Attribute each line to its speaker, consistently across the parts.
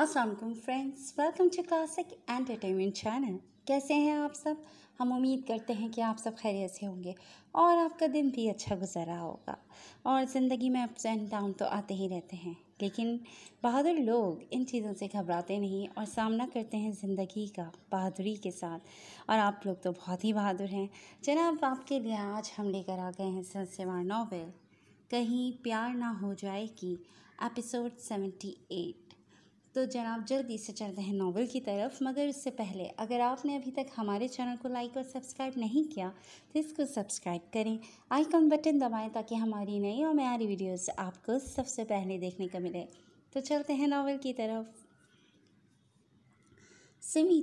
Speaker 1: Aslam friends welcome to classic entertainment channel कैसे हैं आप सब हम उम्मीद करते हैं कि आप सब खैरियत से होंगे और आपका दिन भी अच्छा गुजरा होगा और ज़िंदगी में अप्स एंड डाउन तो आते ही रहते हैं लेकिन बहादुर लोग इन चीज़ों से घबराते नहीं और सामना करते हैं ज़िंदगी का बहादुरी के साथ और आप लोग तो बहुत ही बहादुर हैं जनाब आपके लिए आज हम लेकर आ गए हैं सिलसिलेवार नावल कहीं प्यार ना हो जाए कि एपिसोड सेवेंटी एट तो जनाब जल्दी से चलते हैं नावल की तरफ मगर इससे पहले अगर आपने अभी तक हमारे चैनल को लाइक और सब्सक्राइब नहीं किया तो इसको सब्सक्राइब करें आइकन बटन दबाएं ताकि हमारी नई और मैारी वीडियोस आपको सबसे पहले देखने को मिले तो चलते हैं नावल की तरफ सिमी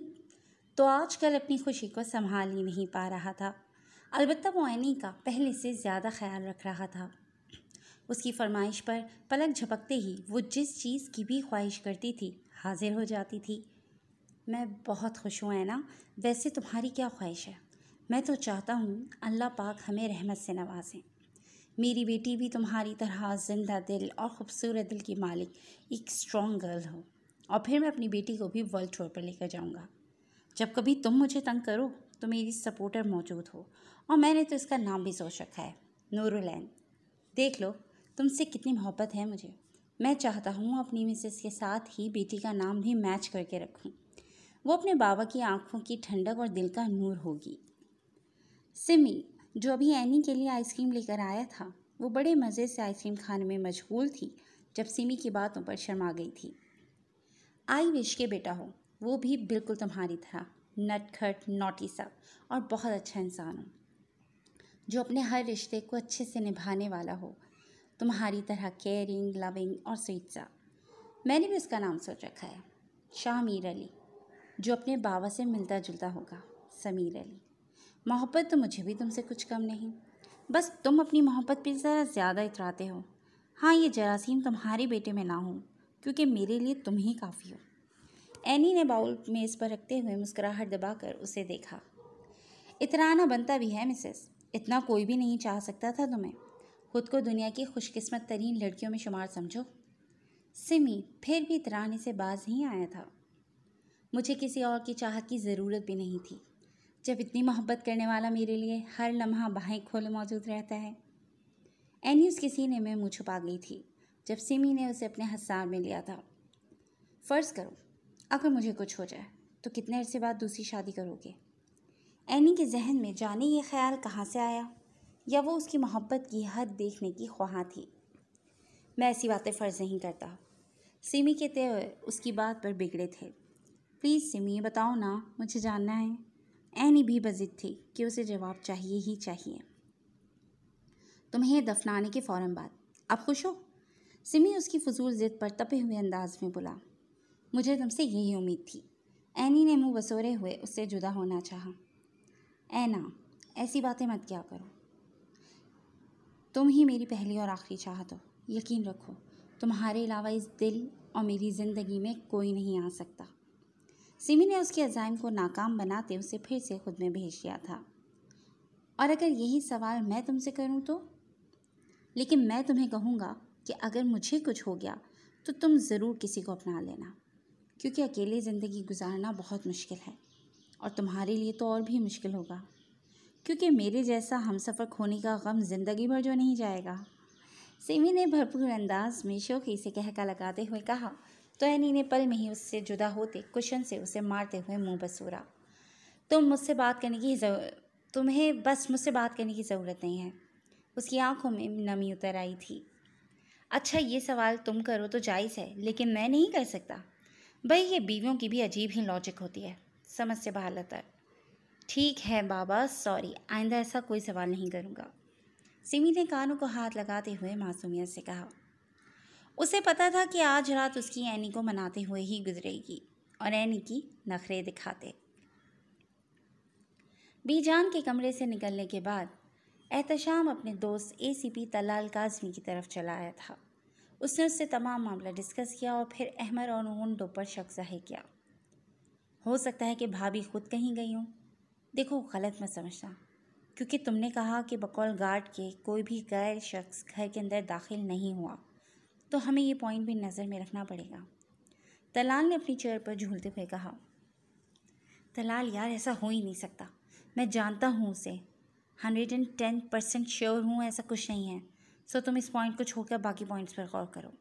Speaker 1: तो आजकल अपनी खुशी को संभाल ही नहीं पा रहा था अलबत्त मोनी का पहले से ज़्यादा ख्याल रख रहा था उसकी फरमाइश पर पलक झपकते ही वो जिस चीज़ की भी ख्वाहिश करती थी हाजिर हो जाती थी मैं बहुत खुश हूँ ऐना वैसे तुम्हारी क्या ख्वाहिश है मैं तो चाहता हूँ अल्लाह पाक हमें रहमत से नवाजें मेरी बेटी भी तुम्हारी तरह जिंदा दिल और ख़ूबसूरत दिल की मालिक एक स्ट्रॉन्ग गर्ल हो और फिर मैं अपनी बेटी को भी वर्ल्ड टूर पर लेकर जाऊँगा जब कभी तुम मुझे तंग करो तो मेरी सपोर्टर मौजूद हो और मैंने तो इसका नाम भी सोच रखा है नूरुलैन देख लो तुमसे कितनी मोहब्बत है मुझे मैं चाहता हूँ अपनी मिसेस के साथ ही बेटी का नाम भी मैच करके रखूँ वो अपने बाबा की आंखों की ठंडक और दिल का नूर होगी सिमी जो अभी एनी के लिए आइसक्रीम लेकर आया था वो बड़े मज़े से आइसक्रीम खाने में मशगूल थी जब सिमी की बातों पर शर्मा गई थी आई विश के बेटा हो वो भी बिल्कुल तुम्हारी तरह नटखट नोटी सब और बहुत अच्छा इंसान हो जो अपने हर रिश्ते को अच्छे से निभाने वाला हो तुम्हारी तरह केयरिंग लविंग और स्वीट सा मैंने भी उसका नाम सोच रखा है शामीर अली जो अपने बाबा से मिलता जुलता होगा समीर अली मोहब्बत तो मुझे भी तुमसे कुछ कम नहीं बस तुम अपनी मोहब्बत पर ज़रा ज़्यादा इतराते हो हाँ ये जरासीम तुम्हारे बेटे में ना हो क्योंकि मेरे लिए तुम ही काफ़ी हो एनी ने बाउल मेज़ पर रखते हुए मुस्कुराहट दबाकर उसे देखा इतराना बनता भी है मिसेस इतना कोई भी नहीं चाह सकता था तुम्हें खुद को दुनिया की खुशकस्मत तरीन लड़कियों में शुमार समझो सिमी फिर भी तराने से बाज नहीं आया था मुझे किसी और की चाहत की ज़रूरत भी नहीं थी जब इतनी मोहब्बत करने वाला मेरे लिए हर लम्हा बाहें खोले मौजूद रहता है एनी उसके सीने में मुँह छुपा गई थी जब सिमी ने उसे अपने हसार में लिया था फ़र्ज़ करो अगर मुझे कुछ हो जाए तो कितने अरसे बाद दूसरी शादी करोगे एनी के जहन में जाने ये ख्याल कहाँ से आया या वो उसकी मोहब्बत की हद देखने की ख्वाह थी मैं ऐसी बातें फ़र्ज़ नहीं करता सिमी के तेवर उसकी बात पर बिगड़े थे प्लीज़ सिमी बताओ ना मुझे जानना है एनी भी बजिद थी कि उसे जवाब चाहिए ही चाहिए तुम्हें दफनाने के फ़ौर बाद अब खुश हो सिमी उसकी फजूल ज़िद पर तपे हुए अंदाज में बोला मुझे तुमसे यही उम्मीद थी एनी ने मुंह बसोरे हुए उससे जुदा होना चाहा ऐना ऐसी बातें मत क्या करो तुम ही मेरी पहली और आखिरी चाहत हो यकीन रखो तुम्हारे अलावा इस दिल और मेरी ज़िंदगी में कोई नहीं आ सकता सिमी ने उसके अजाइम को नाकाम बनाते उसे फिर से खुद में भेज दिया था और अगर यही सवाल मैं तुमसे करूं तो लेकिन मैं तुम्हें कहूँगा कि अगर मुझे कुछ हो गया तो तुम ज़रूर किसी को अपना लेना क्योंकि अकेले ज़िंदगी गुजारना बहुत मुश्किल है और तुम्हारे लिए तो और भी मुश्किल होगा क्योंकि मेरे जैसा हम सफ़र खोने का गम ज़िंदगी भर जो नहीं जाएगा सिमी ने भरपूर अंदाज में शोखी से कहका लगाते हुए कहा तो एनी ने पल में ही उससे जुदा होते कुशन से उसे मारते हुए मुंह बसूरा तुम मुझसे बात करने की तुम्हें बस मुझसे बात करने की ज़रूरत नहीं है उसकी आंखों में नमी उतर आई थी अच्छा ये सवाल तुम करो तो जायज़ है लेकिन मैं नहीं कर सकता भाई ये बीवियों की भी अजीब ही लॉजिक होती है समझ से बाहर लतर ठीक है बाबा सॉरी आइंदा ऐसा कोई सवाल नहीं करूँगा सिमी ने कानों को हाथ लगाते हुए मासूमियत से कहा उसे पता था कि आज रात उसकी एनी को मनाते हुए ही गुजरेगी और एनी की नखरे दिखाते बीजान के कमरे से निकलने के बाद एहतशाम अपने दोस्त एसीपी तलाल काजमी की तरफ चला आया था उसने उससे तमाम मामला डिस्कस किया और फिर अहमर और उन पर शक जाहिर किया हो सकता है कि भाभी खुद कहीं गई हूँ देखो गलत मत समझना क्योंकि तुमने कहा कि बकौल गार्ड के कोई भी गैर शख्स घर के अंदर दाखिल नहीं हुआ तो हमें ये पॉइंट भी नज़र में रखना पड़ेगा तलाल ने अपनी चेयर पर झूलते हुए कहा तलाल यार ऐसा हो ही नहीं सकता मैं जानता हूँ उसे hundred and ten percent sure हूँ ऐसा कुछ नहीं है सो तुम इस पॉइंट को छोड़कर बाकी पॉइंट्स पर गौर करो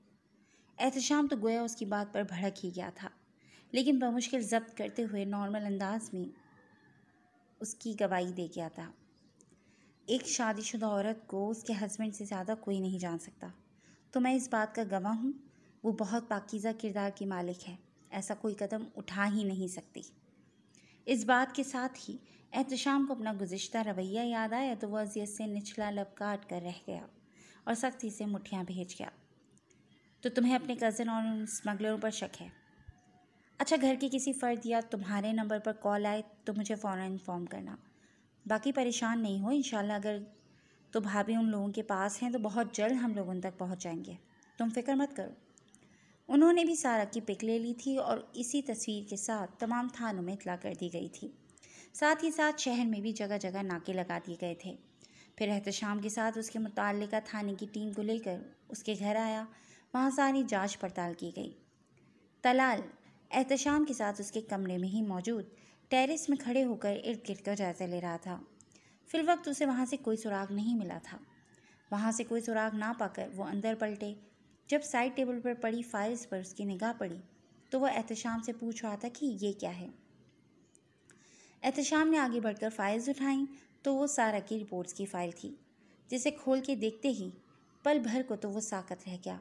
Speaker 1: एहतम तो गोया उसकी बात पर भड़क ही गया था लेकिन बमुश्किल जब्त करते हुए नॉर्मल अंदाज में उसकी गवाही दे गया था एक शादीशुदा औरत को उसके हस्बैंड से ज़्यादा कोई नहीं जान सकता तो मैं इस बात का गवाह हूँ वो बहुत पाकिज़ा किरदार की मालिक है ऐसा कोई कदम उठा ही नहीं सकती इस बात के साथ ही एहतशाम को अपना गुज्तर रवैया याद आया तो वह अजियत से निचला लब काट कर रह गया और सख्ती से मुठियाँ भेज गया तो तुम्हें अपने कज़न और उन स्मगलरों पर शक है अच्छा घर के किसी फ़र्द या तुम्हारे नंबर पर कॉल आए तो मुझे फ़ौर इन्फॉर्म करना बाकी परेशान नहीं हो इन अगर तो भाभी उन लोगों के पास हैं तो बहुत जल्द हम लोग उन तक पहुँच जाएंगे तुम फिक्र मत करो उन्होंने भी सारा की पिक ले ली थी और इसी तस्वीर के साथ तमाम थानों में इतला कर दी गई थी साथ ही साथ शहर में भी जगह जगह नाके लगा दिए गए थे फिर एहतशाम के साथ उसके मुतल थाने की टीम को लेकर उसके घर आया वहाँ सारी जांच पड़ताल की गई तलाल एहतशाम के साथ उसके कमरे में ही मौजूद टेरेस में खड़े होकर इर्द गिर्द का जायज़ा ले रहा था फिल वक्त उसे वहाँ से कोई सुराग नहीं मिला था वहाँ से कोई सुराग ना पाकर वो अंदर पलटे जब साइड टेबल पर पड़ी फाइल्स पर उसकी निगाह पड़ी तो वह एहतशाम से पूछ रहा था कि ये क्या है एहतशाम ने आगे बढ़कर फाइल्स उठाईं तो वो सारा की रिपोर्ट्स की फ़ाइल थी जिसे खोल के देखते ही पल भर को तो वो साकत रह गया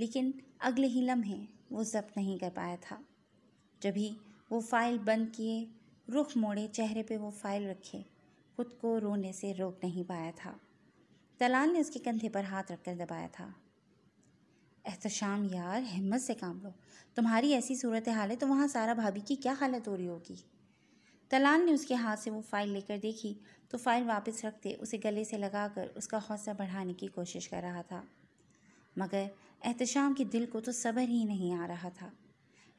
Speaker 1: लेकिन अगले ही लम्हे वो जब्त नहीं कर पाया था जभी वो फाइल बंद किए रुख मोड़े चेहरे पे वो फाइल रखे खुद को रोने से रोक नहीं पाया था दलाल ने उसके कंधे पर हाथ रखकर दबाया था एहतशाम यार हिम्मत से काम लो तुम्हारी ऐसी सूरत हाल है तो वहाँ सारा भाभी की क्या हालत हो रही होगी तलाल ने उसके हाथ से वो फाइल लेकर देखी तो फाइल वापस रखते उसे गले से लगाकर उसका हौसला बढ़ाने की कोशिश कर रहा था मगर एहतशाम के दिल को तो सब्र ही नहीं आ रहा था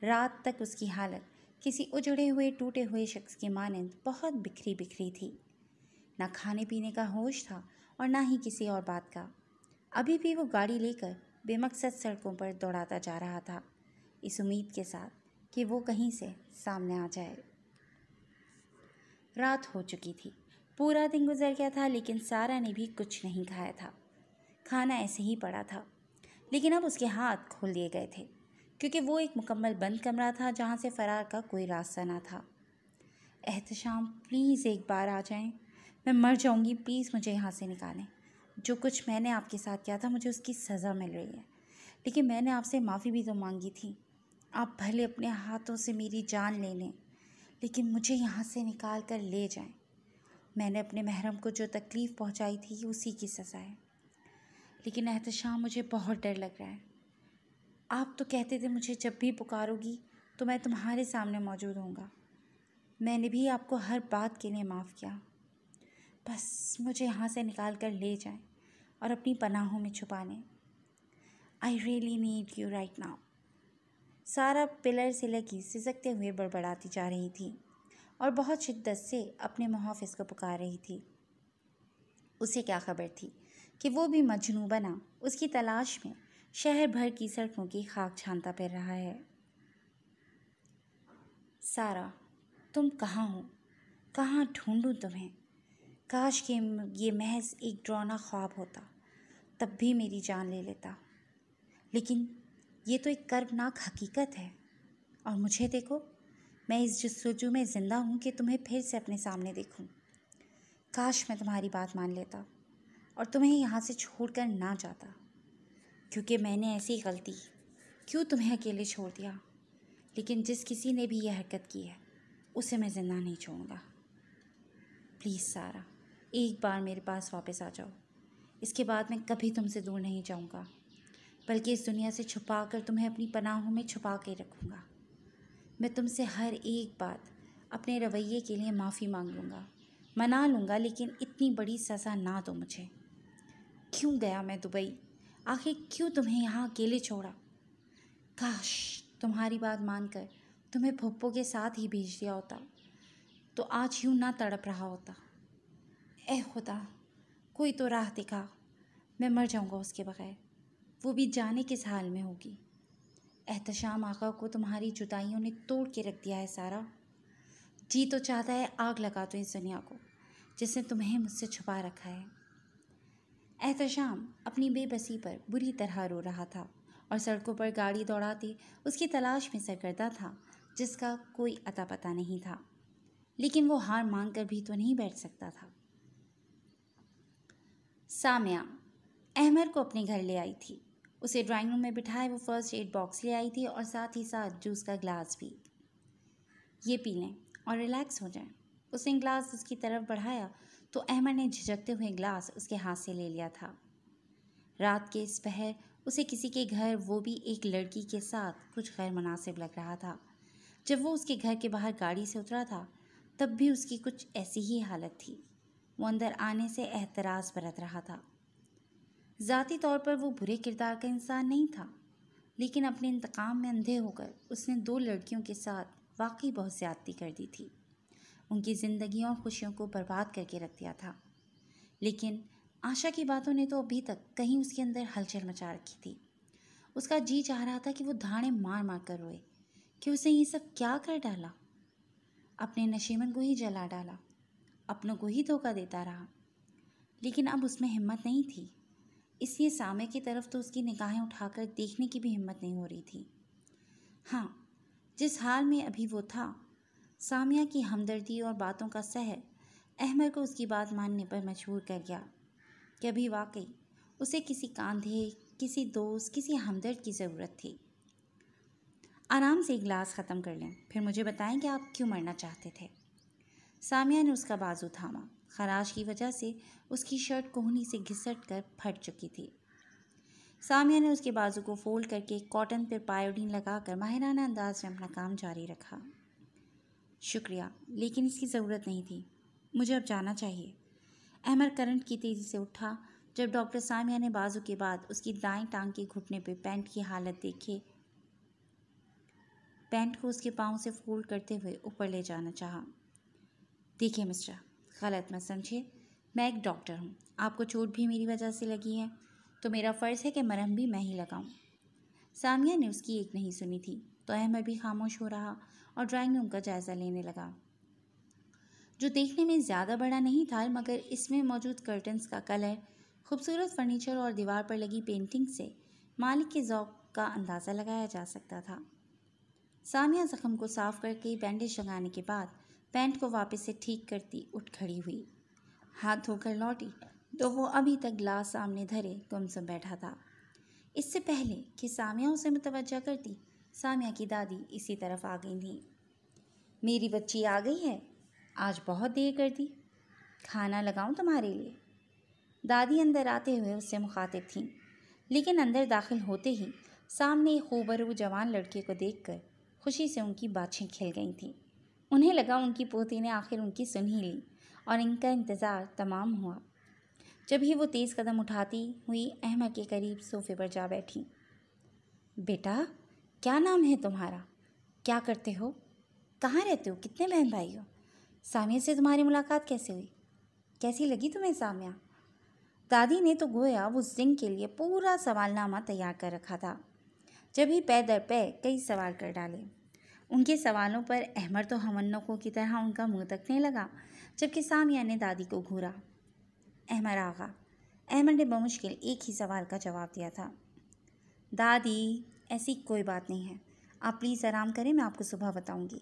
Speaker 1: रात तक उसकी हालत किसी उजड़े हुए टूटे हुए शख्स के मानंद बहुत बिखरी बिखरी थी ना खाने पीने का होश था और ना ही किसी और बात का अभी भी वो गाड़ी लेकर बेमकसद सड़कों पर दौड़ाता जा रहा था इस उम्मीद के साथ कि वो कहीं से सामने आ जाए रात हो चुकी थी पूरा दिन गुजर गया था लेकिन सारा ने भी कुछ नहीं खाया था खाना ऐसे ही पड़ा था लेकिन अब उसके हाथ खोल दिए गए थे क्योंकि वो एक मुकम्मल बंद कमरा था जहाँ से फ़रार का कोई रास्ता ना था एहतशाम प्लीज़ एक बार आ जाएं मैं मर जाऊँगी प्लीज़ मुझे यहाँ से निकालें जो कुछ मैंने आपके साथ किया था मुझे उसकी सज़ा मिल रही है लेकिन मैंने आपसे माफ़ी भी तो मांगी थी आप भले अपने हाथों से मेरी जान ले लें लेकिन मुझे यहाँ से निकाल कर ले जाएं मैंने अपने महरम को जो तकलीफ़ पहुँचाई थी उसी की सज़ा है लेकिन एहतशाम मुझे बहुत डर लग रहा है आप तो कहते थे मुझे जब भी पुकारोगी तो मैं तुम्हारे सामने मौजूद होऊंगा मैंने भी आपको हर बात के लिए माफ़ किया बस मुझे यहाँ से निकाल कर ले जाएं और अपनी पनाहों में छुपा लें I really need you right now सारा पिलर से लगी सिजकते हुए बड़बड़ाती जा रही थी और बहुत शिद्दत से अपने मुहाफिज को पुकार रही थी उसे क्या खबर थी कि वो भी मजनू बना उसकी तलाश में शहर भर की सड़कों की खाक छानता फिर रहा है सारा तुम कहाँ हो कहाँ ढूंढूं तुम्हें काश के ये महज एक ड्रोना ख्वाब होता तब भी मेरी जान ले लेता लेकिन ये तो एक कर्बनाक हकीकत है और मुझे देखो मैं इस जस्तजू में ज़िंदा हूँ कि तुम्हें फिर से अपने सामने देखूँ काश मैं तुम्हारी बात मान लेता और तुम्हें यहाँ से छोड़कर ना जाता क्योंकि मैंने ऐसी गलती क्यों तुम्हें अकेले छोड़ दिया लेकिन जिस किसी ने भी यह हरकत की है उसे मैं ज़िंदा नहीं छोड़ूंगा प्लीज़ सारा एक बार मेरे पास वापस आ जाओ इसके बाद मैं कभी तुमसे दूर नहीं जाऊंगा बल्कि इस दुनिया से छुपा कर तुम्हें अपनी पनाहों में छुपा के रखूँगा मैं तुमसे हर एक बात अपने रवैये के लिए माफ़ी मांग लूँगा मना लूँगा लेकिन इतनी बड़ी सज़ा ना दो मुझे क्यों गया मैं दुबई आखिर क्यों तुम्हें यहाँ अकेले छोड़ा काश तुम्हारी बात मानकर तुम्हें पप्पो के साथ ही भेज दिया होता तो आज यूँ ना तड़प रहा होता ए खुदा कोई तो राह दिखा मैं मर जाऊँगा उसके बगैर वो भी जाने किस हाल में होगी एहतशाम आका को तुम्हारी जुदाइयों ने तोड़ के रख दिया है सारा जी तो चाहता है आग लगा दो इस दुनिया को जिसने तुम्हें मुझसे छुपा रखा है एहतशाम अपनी बेबसी पर बुरी तरह रो रहा था और सड़कों पर गाड़ी दौड़ाते उसकी तलाश में सरगर्दा था जिसका कोई अता पता नहीं था लेकिन वो हार मांग कर भी तो नहीं बैठ सकता था सामिया अहमर को अपने घर ले आई थी उसे ड्राइंग रूम में बिठाए वो फर्स्ट एड बॉक्स ले आई थी और साथ ही साथ जूस का गिलास भी ये पी लें और रिलैक्स हो जाएं। उसने ग्लास उसकी तरफ बढ़ाया तो अहमद ने झिझकते हुए ग्लास उसके हाथ से ले लिया था रात के इस पहर उसे किसी के घर वो भी एक लड़की के साथ कुछ गैर मुनासिब लग रहा था जब वो उसके घर के बाहर गाड़ी से उतरा था तब भी उसकी कुछ ऐसी ही हालत थी वो अंदर आने से एहतराज़ बरत रहा था ज़ाती तौर पर वो बुरे किरदार का इंसान नहीं था लेकिन अपने इंतकाम में अंधे होकर उसने दो लड़कियों के साथ वाकई बहुत ज़्यादती कर दी थी उनकी ज़िंदगियों और खुशियों को बर्बाद करके रख दिया था लेकिन आशा की बातों ने तो अभी तक कहीं उसके अंदर हलचल मचा रखी थी उसका जी चाह रहा था कि वो धाड़े मार मार कर रोए कि उसने ये सब क्या कर डाला अपने नशीमन को ही जला डाला अपनों को ही धोखा देता रहा लेकिन अब उसमें हिम्मत नहीं थी इसलिए सामे की तरफ तो उसकी निगाहें उठाकर देखने की भी हिम्मत नहीं हो रही थी हाँ जिस हाल में अभी वो था सामिया की हमदर्दी और बातों का सहर अहमर को उसकी बात मानने पर मजबूर कर गया कभी वाकई उसे किसी कांधे किसी दोस्त किसी हमदर्द की ज़रूरत थी आराम से एक गिलास ख़त्म कर लें फिर मुझे बताएं कि आप क्यों मरना चाहते थे सामिया ने उसका बाजू थामा खराश की वजह से उसकी शर्ट कोहनी से घिसट कर फट चुकी थी सामिया ने उसके बाजू को फोल्ड करके कॉटन पर पायोडीन लगाकर माहिराना अंदाज में अपना काम जारी रखा शुक्रिया लेकिन इसकी ज़रूरत नहीं थी मुझे अब जाना चाहिए अहमद करंट की तेज़ी से उठा जब डॉक्टर सामिया ने बाजू के बाद उसकी दाएं टांग के घुटने पर पैंट की हालत देखे पैंट को उसके पाँव से फोल्ड करते हुए ऊपर ले जाना चाहा। देखिए मिस्टर गलत मत समझे मैं एक डॉक्टर हूँ आपको चोट भी मेरी वजह से लगी है तो मेरा फ़र्ज़ है कि मरहम भी मैं ही लगाऊँ सामिया ने उसकी एक नहीं सुनी थी तो अहमद भी खामोश हो रहा और ड्राइंग रूम का जायज़ा लेने लगा जो देखने में ज़्यादा बड़ा नहीं था मगर इसमें मौजूद कर्टन्स का कलर खूबसूरत फर्नीचर और दीवार पर लगी पेंटिंग से मालिक के ओक़ का अंदाज़ा लगाया जा सकता था सामिया ज़ख्म को साफ करके बैंडेज लगाने के बाद पैंट को वापस से ठीक करती उठ खड़ी हुई हाथ धोकर लौटी तो वो अभी तक ग्लास सामने धरे गुमसम बैठा था इससे पहले कि सामिया उसे मुतवजा करती सामिया की दादी इसी तरफ आ गई थी मेरी बच्ची आ गई है आज बहुत देर कर दी खाना लगाऊं तुम्हारे लिए दादी अंदर आते हुए उससे मुखातिब थीं लेकिन अंदर दाखिल होते ही सामने एक खूबरू जवान लड़के को देखकर खुशी से उनकी बाछें खिल गई थीं उन्हें लगा उनकी पोती ने आखिर उनकी सुन ही ली और इनका इंतज़ार तमाम हुआ जब ही वो तेज़ कदम उठाती हुई अहमद के करीब सोफे पर जा बैठी बेटा क्या नाम है तुम्हारा क्या करते हो कहाँ रहते हो कितने बहन भाई हो सामिया से तुम्हारी मुलाकात कैसे हुई कैसी लगी तुम्हें सामिया दादी ने तो गोया उस दिन के लिए पूरा सवालनामा तैयार कर रखा था जब ही पै दर पै कई सवाल कर डाले उनके सवालों पर अहमर तो हमन्नकों की तरह उनका मुंह तकने लगा जबकि सामिया ने दादी को घूरा अहमर आगा अहमर ने बमुश्किल एक ही सवाल का जवाब दिया था दादी ऐसी कोई बात नहीं है आप प्लीज़ आराम करें मैं आपको सुबह बताऊंगी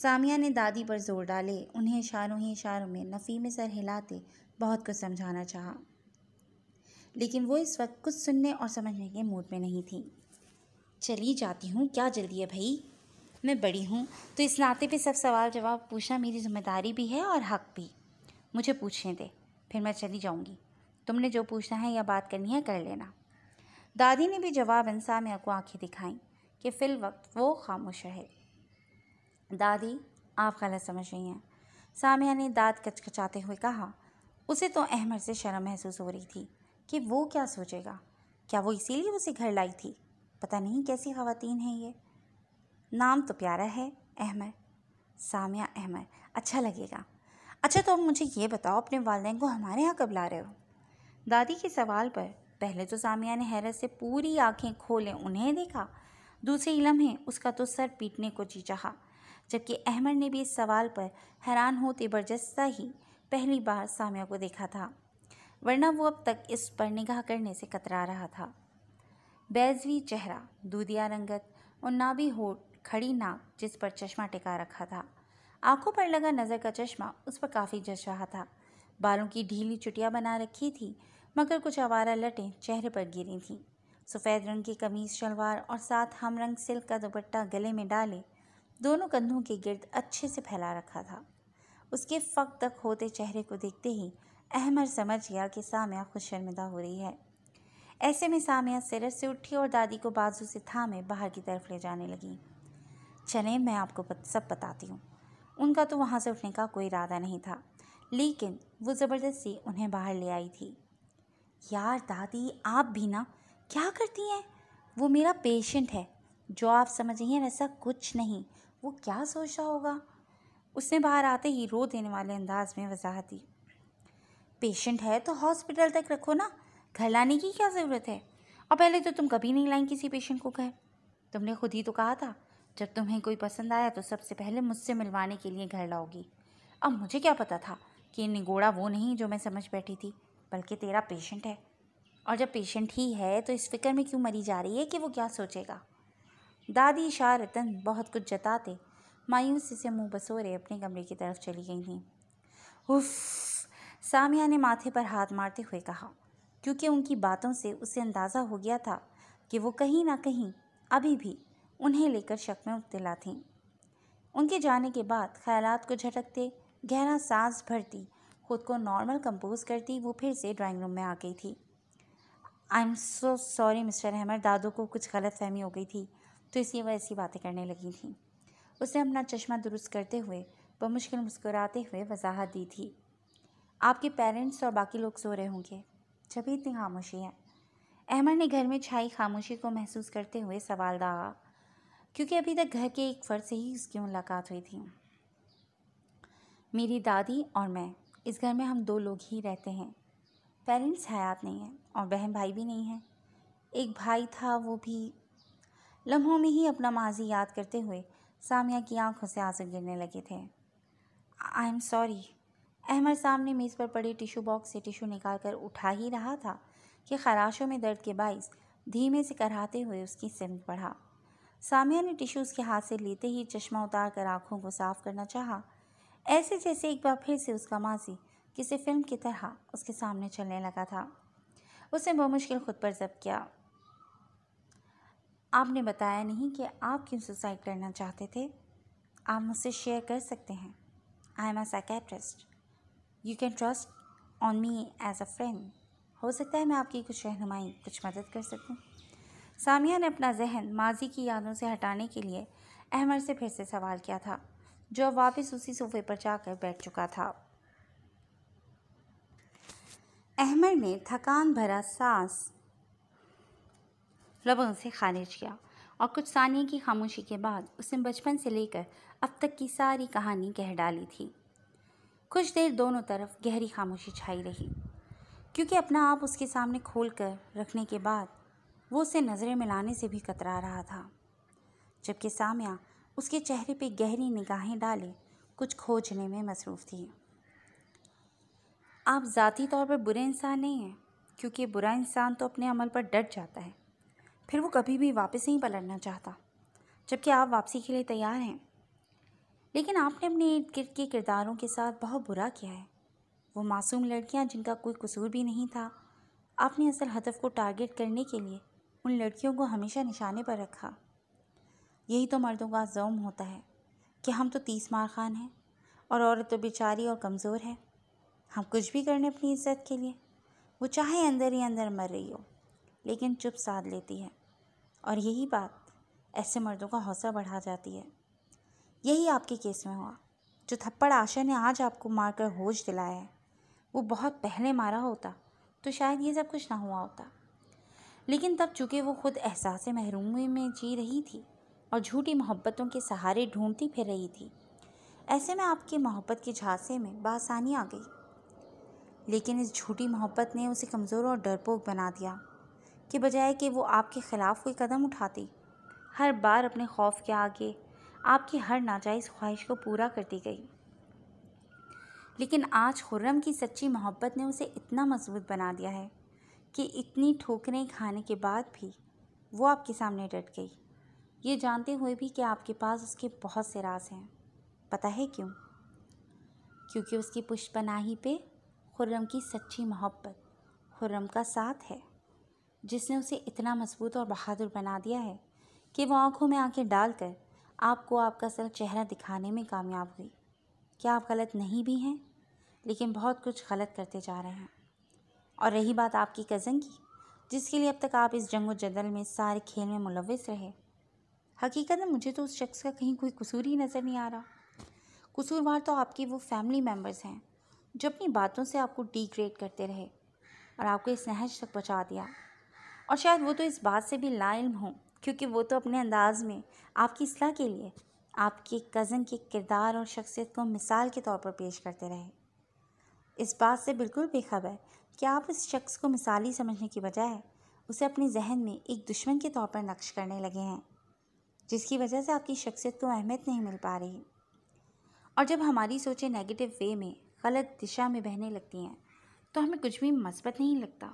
Speaker 1: सामिया ने दादी पर जोर डाले उन्हें इशारों ही इशारों में नफ़ी में सर हिलाते बहुत कुछ समझाना चाहा लेकिन वो इस वक्त कुछ सुनने और समझने के मूड में नहीं थी चली जाती हूँ क्या जल्दी है भाई मैं बड़ी हूँ तो इस नाते पे सब सवाल जवाब पूछना मेरी जिम्मेदारी भी है और हक भी मुझे पूछने दे फिर मैं चली जाऊँगी तुमने जो पूछना है या बात करनी है कर लेना दादी ने भी जवाब इंसामिया को आंखें दिखाई कि फ़िल वक्त वो खामोश रहे दादी आप गलत समझ रही हैं सामिया ने दांत कचकचाते हुए कहा उसे तो अहमद से शर्म महसूस हो रही थी कि वो क्या सोचेगा क्या वो इसीलिए उसे घर लाई थी पता नहीं कैसी खातन है ये नाम तो प्यारा है अहमद सामिया अहमद अच्छा लगेगा अच्छा तो अब मुझे ये बताओ अपने वालदे को हमारे यहाँ कब ला रहे हो दादी के सवाल पर पहले तो सामिया ने हैरत से पूरी आंखें खोले उन्हें देखा दूसरे लम्हे उसका तो सर पीटने को चिचाहा जबकि अहमद ने भी इस सवाल पर हैरान होते बरजस्ता ही पहली बार सामिया को देखा था वरना वो अब तक इस पर निगाह करने से कतरा रहा था बैजवी चेहरा दूधिया रंगत और नाभी होठ खड़ी नाक जिस पर चश्मा टिका रखा था आंखों पर लगा नज़र का चश्मा उस पर काफ़ी जच रहा था बालों की ढीली चुटिया बना रखी थी मगर कुछ आवारा लटें चेहरे पर गिरी थीं सफ़ेद रंग की कमीज़ शलवार और साथ हम रंग सिल्क का दुपट्टा गले में डाले दोनों कंधों के गिर्द अच्छे से फैला रखा था उसके फक तक होते चेहरे को देखते ही अहमर समझ गया कि सामिया खुश शर्मिंदा हो रही है ऐसे में सामिया सिरस से उठी और दादी को बाजू से थामे बाहर की तरफ ले जाने लगी चने मैं आपको पत, सब बताती हूँ उनका तो वहाँ से उठने का कोई इरादा नहीं था लेकिन वो ज़बरदस्ती उन्हें बाहर ले आई थी यार दादी आप भी ना क्या करती हैं वो मेरा पेशेंट है जो आप समझ रही हैं वैसा कुछ नहीं वो क्या सोच रहा होगा उसने बाहर आते ही रो देने वाले अंदाज में वजाहत दी पेशेंट है तो हॉस्पिटल तक रखो ना घर लाने की क्या ज़रूरत है और पहले तो तुम कभी नहीं लाएं किसी पेशेंट को घर तुमने खुद ही तो कहा था जब तुम्हें कोई पसंद आया तो सबसे पहले मुझसे मिलवाने के लिए घर लाओगी अब मुझे क्या पता था कि निगोड़ा वो नहीं जो मैं समझ बैठी थी बल्कि तेरा पेशेंट है और जब पेशेंट ही है तो इस फिक्र में क्यों मरी जा रही है कि वो क्या सोचेगा दादी शाह रतन बहुत कुछ जताते मायूसी से मुंह बसोरे अपने कमरे की तरफ चली गई थी उफ सामिया ने माथे पर हाथ मारते हुए कहा क्योंकि उनकी बातों से उसे अंदाज़ा हो गया था कि वो कहीं ना कहीं अभी भी उन्हें लेकर शक में मुब्तला थीं उनके जाने के बाद ख्याल को झटकते गहरा सांस भरती खुद को नॉर्मल कंपोज करती वो फिर से ड्राइंग रूम में आ गई थी I am so sorry mister Ahmed दादू को कुछ गलत फहमी हो गई थी तो इसी वह ऐसी बातें करने लगी थी उसने अपना चश्मा दुरुस्त करते हुए बमुश्किल मुस्कुराते हुए वजाहत दी थी आपके पेरेंट्स और बाकी लोग सो रहे होंगे जब इतनी खामोशी है अहमद ने घर में छाई खामोशी को महसूस करते हुए सवाल दागा क्योंकि अभी तक घर के एक फर्द से ही उसकी मुलाकात हुई थी मेरी दादी और मैं इस घर में हम दो लोग ही रहते हैं पेरेंट्स हयात नहीं हैं और बहन भाई भी नहीं हैं एक भाई था वो भी लम्हों में ही अपना माजी याद करते हुए सामिया की आंखों से आंसू गिरने लगे थे आई एम सॉरी अहमद साहब ने मेज़ पर पड़े टिशू बॉक्स से टिशू निकाल कर उठा ही रहा था कि खराशों में दर्द के बायस धीमे से कराते हुए उसकी सिमत बढ़ा सामिया ने टिशू उसके हाथ से लेते ही चश्मा उतार कर आँखों को साफ करना चाहा ऐसे जैसे एक बार फिर से उसका माजी किसी फिल्म की तरह उसके सामने चलने लगा था उसने बमुश्किल खुद पर जब किया आपने बताया नहीं कि आप क्यों सुसाइड करना चाहते थे आप मुझसे शेयर कर सकते हैं I am a psychiatrist you can trust on me as a friend हो सकता है मैं आपकी कुछ रहनुमाई कुछ मदद कर सकूं सामिया ने अपना जहन माजी की यादों से हटाने के लिए अहमर से फिर से सवाल किया था जो वापस उसी सोफे पर जाकर बैठ चुका था अहमद ने थकान भरा सांस लबों से खारिज किया और कुछ सानिया की खामोशी के बाद उसने बचपन से लेकर अब तक की सारी कहानी कह डाली थी कुछ देर दोनों तरफ गहरी खामोशी छाई रही क्योंकि अपना आप उसके सामने खोल कर रखने के बाद वो उसे नज़रें मिलाने से भी कतरा रहा था जबकि सामिया उसके चेहरे पे गहरी निगाहें डाले कुछ खोजने में मसरूफ़ थी आप ज़ाती तौर पर बुरे इंसान नहीं हैं क्योंकि बुरा इंसान तो अपने अमल पर डट जाता है फिर वो कभी भी वापस नहीं पलटना चाहता जबकि आप वापसी के लिए तैयार हैं लेकिन आपने अपने इर्द गिर्द के किरदारों के साथ बहुत बुरा किया है वो मासूम लड़कियां जिनका कोई कसूर भी नहीं था आपने असल हदफ को टारगेट करने के लिए उन लड़कियों को हमेशा निशाने पर रखा यही तो मर्दों का जोम होता है कि हम तो तीस मार खान हैं और औरत तो बेचारी और कमज़ोर है हम कुछ भी कर लें अपनी इज्जत के लिए वो चाहे अंदर ही अंदर मर रही हो लेकिन चुप साध लेती है और यही बात ऐसे मर्दों का हौसला बढ़ा जाती है यही आपके केस में हुआ जो थप्पड़ आशा ने आज आपको मारकर होश दिलाया है वो बहुत पहले मारा होता तो शायद ये सब कुछ ना हुआ होता लेकिन तब चूँकि वो खुद एहसास महरूमी में जी रही थी और झूठी मोहब्बतों के सहारे ढूंढती फिर रही थी ऐसे में आपकी मोहब्बत के झांसे में बासानी आ गई लेकिन इस झूठी मोहब्बत ने उसे कमज़ोर और डरपोक बना दिया कि बजाय कि वो आपके ख़िलाफ़ कोई कदम उठाती हर बार अपने खौफ के आगे आपकी हर नाजायज़ ख्वाहिश को पूरा करती गई लेकिन आज खुर्रम की सच्ची मोहब्बत ने उसे इतना मजबूत बना दिया है कि इतनी ठोकरें खाने के बाद भी वो आपके सामने डट गई ये जानते हुए भी कि आपके पास उसके बहुत से राज हैं पता है क्यों क्योंकि उसकी पुष्पनाही पे खुर्रम की सच्ची मोहब्बत खुर्रम का साथ है जिसने उसे इतना मजबूत और बहादुर बना दिया है कि वो आंखों में आंखें डालकर आपको आपका असल चेहरा दिखाने में कामयाब हुई क्या आप गलत नहीं भी हैं लेकिन बहुत कुछ गलत करते जा रहे हैं और रही बात आपकी कज़न की जिसके लिए अब तक आप इस जंग जदल में सारे खेल में मुलविस रहे हकीकत में मुझे तो उस शख्स का कहीं कोई कसूर ही नज़र नहीं आ रहा कसूरवार तो आपके वो फैमिली मेम्बर्स हैं जो अपनी बातों से आपको डिग्रेड करते रहे और आपको इस नहज तक पहुँचा दिया और शायद वो तो इस बात से भी लाइम हों क्योंकि वो तो अपने अंदाज में आपकी असलाह के लिए आपके कज़न के किरदार और शख्सियत को मिसाल के तौर पर पेश करते रहे इस बात से बिल्कुल बेखबर कि आप इस शख्स को मिसाली समझने की बजाय उसे अपने जहन में एक दुश्मन के तौर पर नक्श करने लगे हैं जिसकी वजह से आपकी शख्सियत को अहमियत नहीं मिल पा रही और जब हमारी सोचें नेगेटिव वे में गलत दिशा में बहने लगती हैं तो हमें कुछ भी मस्बत नहीं लगता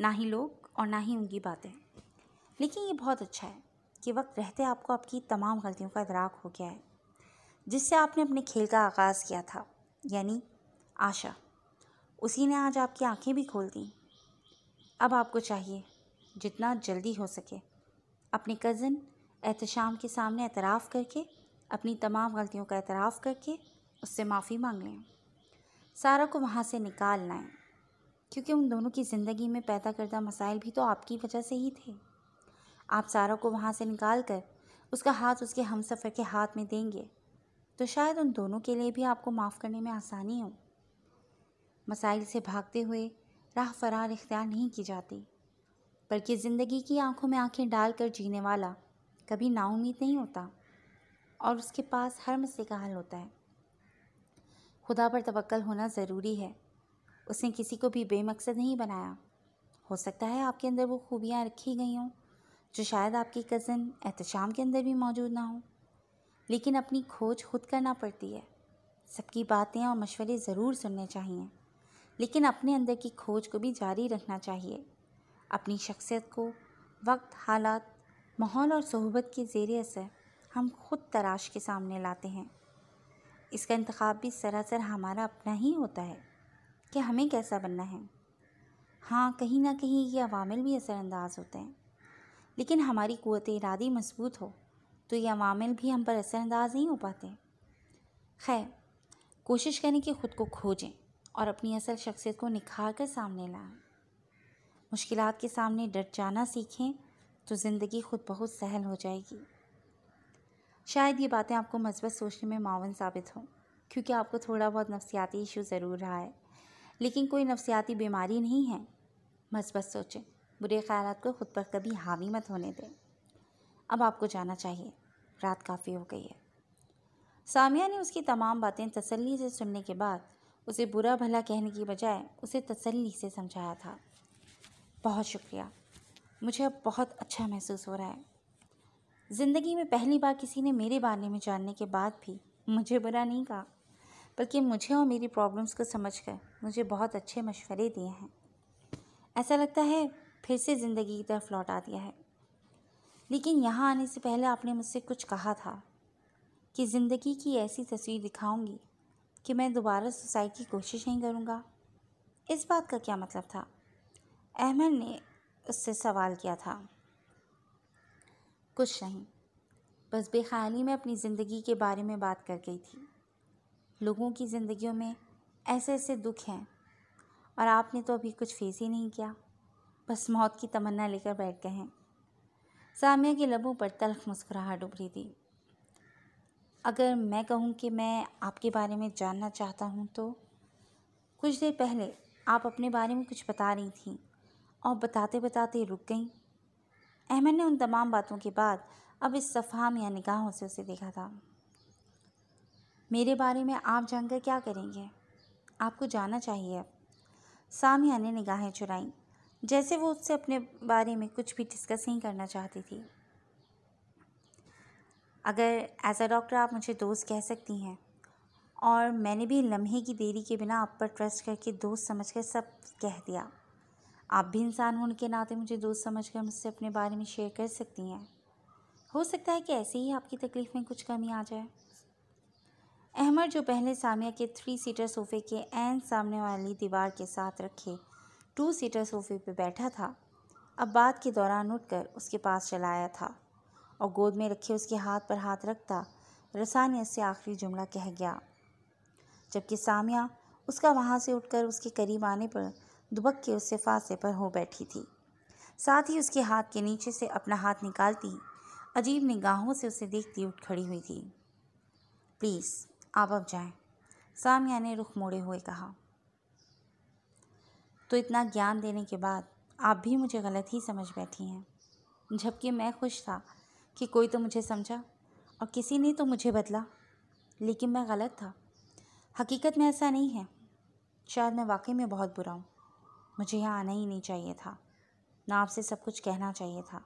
Speaker 1: ना ही लोग और ना ही उनकी बातें लेकिन ये बहुत अच्छा है कि वक्त रहते आपको आपकी तमाम गलतियों का इदराक हो गया है जिससे आपने अपने खेल का आगाज़ किया था यानी आशा उसी ने आज आपकी आंखें भी खोल दी अब आपको चाहिए जितना जल्दी हो सके अपने कज़न एहतशाम के सामने एतराफ़ करके अपनी तमाम गलतियों का एतराफ़ करके उससे माफ़ी मांग लें सारा को वहाँ से निकाल लाएँ क्योंकि उन दोनों की ज़िंदगी में पैदा करदा मसाइल भी तो आपकी वजह से ही थे आप सारा को वहाँ से निकाल कर उसका हाथ उसके हम सफ़र के हाथ में देंगे तो शायद उन दोनों के लिए भी आपको माफ़ करने में आसानी हो मसाइल से भागते हुए राह फरार इख्तियार नहीं की जाती बल्कि ज़िंदगी की आंखों में आंखें डालकर जीने वाला कभी नाउमीद नहीं होता और उसके पास हर मसले का हल होता है खुदा पर तवक्ल होना ज़रूरी है उसने किसी को भी बेमकसद नहीं बनाया हो सकता है आपके अंदर वो खूबियाँ रखी गई हों जो शायद आपके कज़न एहतशाम के अंदर भी मौजूद ना हो लेकिन अपनी खोज खुद करना पड़ती है सबकी बातें और मशवरे ज़रूर सुनने चाहिए लेकिन अपने अंदर की खोज को भी जारी रखना चाहिए अपनी शख्सियत को वक्त हालात माहौल और सहूबत के ज़ेर असर हम ख़ुद तराश के सामने लाते हैं इसका इंतखब भी सरासर हमारा अपना ही होता है कि हमें कैसा बनना है हाँ कहीं ना कहीं ये अवामिल भी असरानंदाज होते हैं लेकिन हमारी क़वत इरादी मजबूत हो तो ये अवामिल भी हम पर असरानंदाज नहीं हो पाते खैर कोशिश करें कि ख़ुद को खोजें और अपनी असल शख्सियत को निखार कर सामने लाएं मुश्किल के सामने डट जाना सीखें तो ज़िंदगी खुद बहुत सहल हो जाएगी शायद ये बातें आपको मजबत सोचने में मावन साबित हों क्योंकि आपको थोड़ा बहुत नफसियाती इशू ज़रूर रहा है लेकिन कोई नफसियाती बीमारी नहीं है मस्बत सोचें बुरे ख्याल को ख़ुद पर कभी हावी मत होने दें अब आपको जाना चाहिए रात काफ़ी हो गई है सामिया ने उसकी तमाम बातें तसल्ली से सुनने के बाद उसे बुरा भला कहने की बजाय उसे तसल्ली से समझाया था बहुत शुक्रिया मुझे अब बहुत अच्छा महसूस हो रहा है ज़िंदगी में पहली बार किसी ने मेरे बारे में जानने के बाद भी मुझे बुरा नहीं कहा बल्कि मुझे और मेरी प्रॉब्लम्स को समझ कर मुझे बहुत अच्छे मशवरे दिए हैं ऐसा लगता है फिर से ज़िंदगी की तरफ लौटा दिया है लेकिन यहाँ आने से पहले आपने मुझसे कुछ कहा था कि ज़िंदगी की ऐसी तस्वीर दिखाऊंगी कि मैं दोबारा सुसाइड की कोशिश नहीं करूँगा इस बात का क्या मतलब था अहमद ने उससे सवाल किया था कुछ नहीं बस बेख्याली में अपनी ज़िंदगी के बारे में बात कर गई थी लोगों की ज़िंदगियों में ऐसे ऐसे दुख हैं और आपने तो अभी कुछ फेस ही नहीं किया बस मौत की तमन्ना लेकर बैठ गए हैं सामिया के लबों पर तलख मुस्कुराहट उभरी थी अगर मैं कहूँ कि मैं आपके बारे में जानना चाहता हूँ तो कुछ देर पहले आप अपने बारे में कुछ बता रही थी और बताते बताते रुक गई अहमद ने उन तमाम बातों के बाद अब इस सफ़ाम या निगाहों से उसे देखा था मेरे बारे में आप जानकर क्या करेंगे आपको जाना चाहिए सामिया ने निगाहें चुराई जैसे वो उससे अपने बारे में कुछ भी डिस्कस नहीं करना चाहती थी अगर एज अ डॉक्टर आप मुझे दोस्त कह सकती हैं और मैंने भी लम्हे की देरी के बिना आप पर ट्रस्ट करके दोस्त समझकर सब कह दिया आप भी इंसान होने के नाते मुझे दोस्त समझ कर मुझसे अपने बारे में शेयर कर सकती हैं हो सकता है कि ऐसे ही आपकी तकलीफ़ में कुछ कमी आ जाए अहमद जो पहले सामिया के थ्री सीटर सोफ़े के एन सामने वाली दीवार के साथ रखे टू सीटर सोफ़े पर बैठा था अब बात के दौरान उठकर उसके पास चला आया था और गोद में रखे उसके हाथ पर हाथ रखता रसानियत से आखिरी जुमला कह गया जबकि सामिया उसका वहाँ से उठकर उसके करीब आने पर दुबक के उससे फांसे पर हो बैठी थी साथ ही उसके हाथ के नीचे से अपना हाथ निकालती अजीब निगाहों से उसे देखती उठ खड़ी हुई थी प्लीज़ आप अब जाएं सामिया ने रुख मोड़े हुए कहा तो इतना ज्ञान देने के बाद आप भी मुझे गलत ही समझ बैठी हैं जबकि मैं खुश था कि कोई तो मुझे समझा और किसी ने तो मुझे बदला लेकिन मैं गलत था हकीकत में ऐसा नहीं है शायद मैं वाकई में बहुत बुरा हूँ मुझे यहाँ आना ही नहीं चाहिए था ना आपसे सब कुछ कहना चाहिए था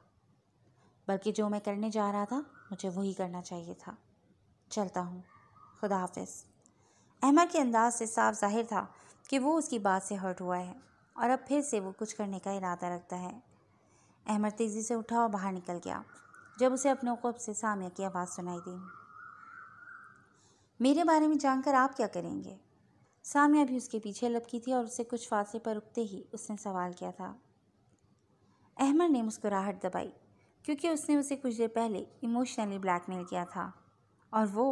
Speaker 1: बल्कि जो मैं करने जा रहा था मुझे वही करना चाहिए था चलता हूँ खुदा हाफ अहमद के अंदाज से साफ जाहिर था कि वो उसकी बात से हर्ट हुआ है और अब फिर से वो कुछ करने का इरादा रखता है अहमद तेज़ी से उठा और बाहर निकल गया जब उसे अपने कब से सामिया की आवाज़ सुनाई दी मेरे बारे में जानकर आप क्या करेंगे सामिया भी उसके पीछे लपकी थी और उसे कुछ फासले पर रुकते ही उसने सवाल किया था अहमद ने मुस्कुराहट दबाई क्योंकि उसने उसे कुछ देर पहले इमोशनली ब्लैकमेल किया था और वो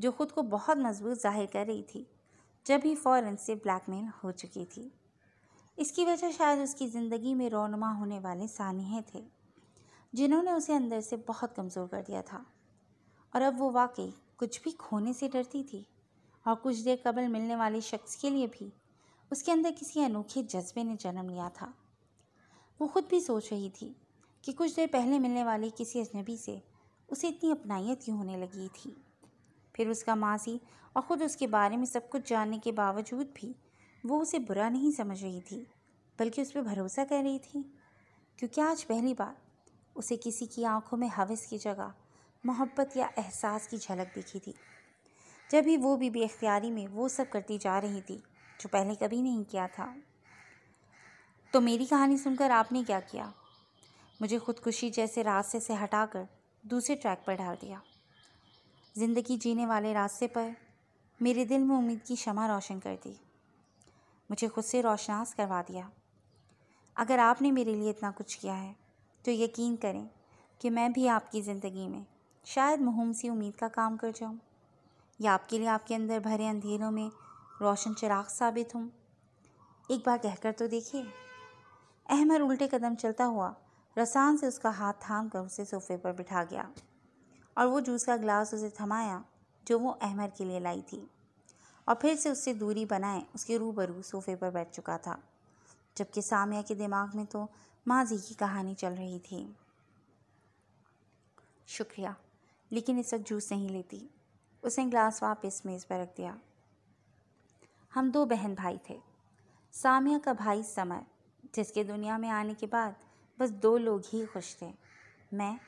Speaker 1: जो ख़ुद को बहुत मजबूत जाहिर कर रही थी जब ही फ़ौर से ब्लैकमेल हो चुकी थी इसकी वजह शायद उसकी ज़िंदगी में रोनमा होने वाले सानहे थे जिन्होंने उसे अंदर से बहुत कमज़ोर कर दिया था और अब वो वाकई कुछ भी खोने से डरती थी और कुछ देर कबल मिलने वाले शख्स के लिए भी उसके अंदर किसी अनोखे जज्बे ने जन्म लिया था वो खुद भी सोच रही थी कि कुछ देर पहले मिलने वाले किसी अजनबी से उसे इतनी अपनाइत क्यों होने लगी थी फिर उसका मासी और ख़ुद उसके बारे में सब कुछ जानने के बावजूद भी वो उसे बुरा नहीं समझ रही थी बल्कि उस पर भरोसा कर रही थी क्योंकि आज पहली बार उसे किसी की आंखों में हवस की जगह मोहब्बत या एहसास की झलक दिखी थी जब भी वो बीबी अख्तियारी में वो सब करती जा रही थी जो पहले कभी नहीं किया था तो मेरी कहानी सुनकर आपने क्या किया मुझे खुदकुशी जैसे रास्ते से हटाकर दूसरे ट्रैक पर डाल दिया ज़िंदगी जीने वाले रास्ते पर मेरे दिल में उम्मीद की शमा रोशन कर दी मुझे खुद से रोशनास करवा दिया अगर आपने मेरे लिए इतना कुछ किया है तो यकीन करें कि मैं भी आपकी ज़िंदगी में शायद मुहम सी उम्मीद का काम कर जाऊँ या आपके लिए आपके अंदर भरे अंधेरों में रोशन चिराग साबित हूँ एक बार कहकर तो देखिए अहमर उल्टे कदम चलता हुआ रसान से उसका हाथ थाम कर उसे सोफे पर बिठा गया और वो जूस का गिलास उसे थमाया जो वो अहमर के लिए लाई थी और फिर से उससे दूरी बनाए उसके रूबरू सोफे पर बैठ चुका था जबकि सामिया के दिमाग में तो माजी की कहानी चल रही थी शुक्रिया लेकिन इस वक्त जूस नहीं लेती उसने ग्लास वापस मेज़ पर रख दिया हम दो बहन भाई थे सामिया का भाई समर जिसके दुनिया में आने के बाद बस दो लोग ही खुश थे मैं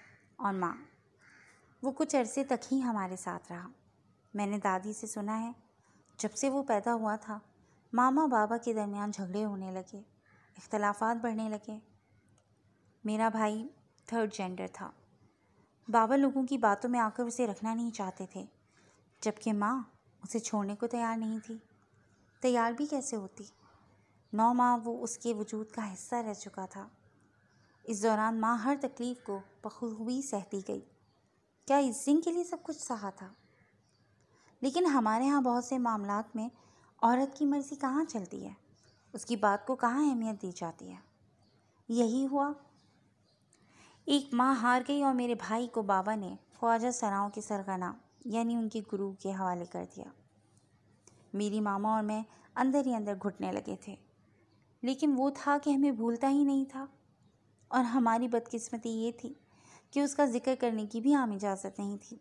Speaker 1: और माँ वो कुछ अरसे तक ही हमारे साथ रहा मैंने दादी से सुना है जब से वो पैदा हुआ था मामा बाबा के दरमियान झगड़े होने लगे इख्तलाफात बढ़ने लगे मेरा भाई थर्ड जेंडर था बाबा लोगों की बातों में आकर उसे रखना नहीं चाहते थे जबकि माँ उसे छोड़ने को तैयार नहीं थी तैयार भी कैसे होती नौ माँ वो उसके वजूद का हिस्सा रह चुका था इस दौरान माँ हर तकलीफ़ को बखूबी सहती गई क्या इस दिन के लिए सब कुछ सहा था लेकिन हमारे यहाँ बहुत से मामलों में औरत की मर्ज़ी कहाँ चलती है उसकी बात को कहाँ अहमियत दी जाती है यही हुआ एक माँ हार गई और मेरे भाई को बाबा ने ख्वाजा सराओं के सरगना यानी उनके गुरु के हवाले कर दिया मेरी मामा और मैं अंदर ही अंदर घुटने लगे थे लेकिन वो था कि हमें भूलता ही नहीं था और हमारी बदकिस्मती ये थी कि उसका ज़िक्र करने की भी आम इजाज़त नहीं थी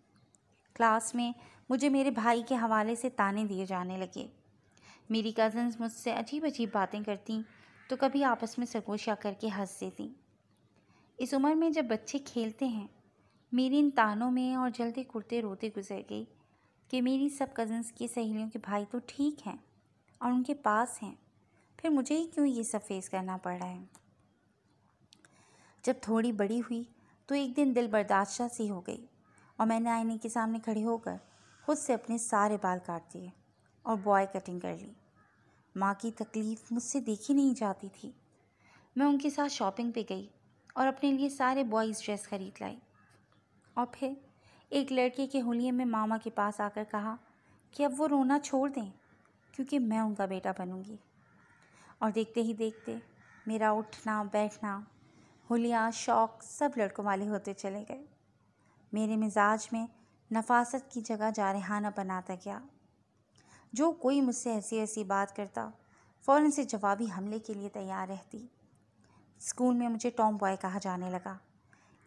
Speaker 1: क्लास में मुझे मेरे भाई के हवाले से ताने दिए जाने लगे मेरी कज़न्स मुझसे अजीब अजीब बातें करती तो कभी आपस में सगोशा करके हंस देती इस उम्र में जब बच्चे खेलते हैं मेरी इन तानों में और जलते कुर्ते रोते गुजर गई कि मेरी सब कज़न्स की सहेलियों के भाई तो ठीक हैं और उनके पास हैं फिर मुझे ही क्यों ये सब फेस करना पड़ रहा है जब थोड़ी बड़ी हुई तो एक दिन दिल बर्दाश्त सी हो गई और मैंने आईने के सामने खड़े होकर खुद से अपने सारे बाल काट दिए और बॉय कटिंग कर ली माँ की तकलीफ़ मुझसे देखी नहीं जाती थी मैं उनके साथ शॉपिंग पे गई और अपने लिए सारे बॉयज़ ड्रेस ख़रीद लाई और फिर एक लड़के के हुलिये में मामा के पास आकर कहा कि अब वो रोना छोड़ दें क्योंकि मैं उनका बेटा बनूंगी और देखते ही देखते मेरा उठना बैठना हुलिया शौक सब लड़कों वाले होते चले गए मेरे मिजाज में नफासत की जगह जारहाना बनाता गया जो कोई मुझसे ऐसी ऐसी बात करता फ़ौरन से जवाबी हमले के लिए तैयार रहती स्कूल में मुझे टॉम बॉय कहा जाने लगा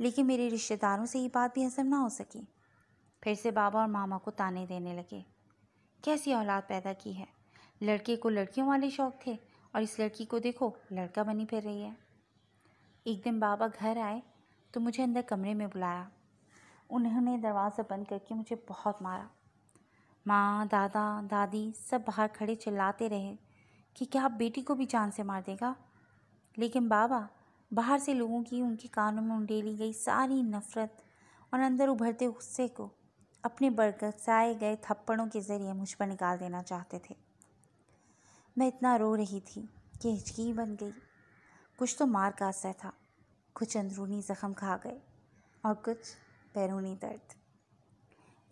Speaker 1: लेकिन मेरे रिश्तेदारों से ये बात भी हजम ना हो सकी फिर से बाबा और मामा को ताने देने लगे कैसी औलाद पैदा की है लड़के को लड़कियों वाले शौक थे और इस लड़की को देखो लड़का बनी फिर रही है एक दिन बाबा घर आए तो मुझे अंदर कमरे में बुलाया उन्होंने दरवाज़ा बंद करके मुझे बहुत मारा माँ दादा दादी सब बाहर खड़े चिल्लाते रहे कि क्या आप बेटी को भी जान से मार देगा लेकिन बाबा बाहर से लोगों की उनके कानों में उंडेली गई सारी नफ़रत और अंदर उभरते गुस्से को अपने बरगसाए गए थप्पड़ों के ज़रिए मुझ पर निकाल देना चाहते थे मैं इतना रो रही थी कि हिचकी बन गई कुछ तो मार का असर था कुछ अंदरूनी ज़ख्म खा गए और कुछ बैरूनी दर्द